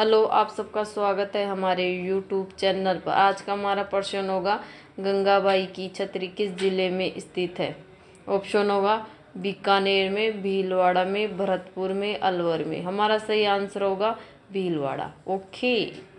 hello आप सबका स्वागत है हमारे यूट्यूब चैनल पर आज का हमारा प्रश्न होगा गंगाबाई की छतरी किस जिले में स्थित है ऑप्शन होगा बीकानेर में भीलवाड़ा में भरतपुर में अलवर में हमारा सही आंसर होगा भीलवाड़ा ओके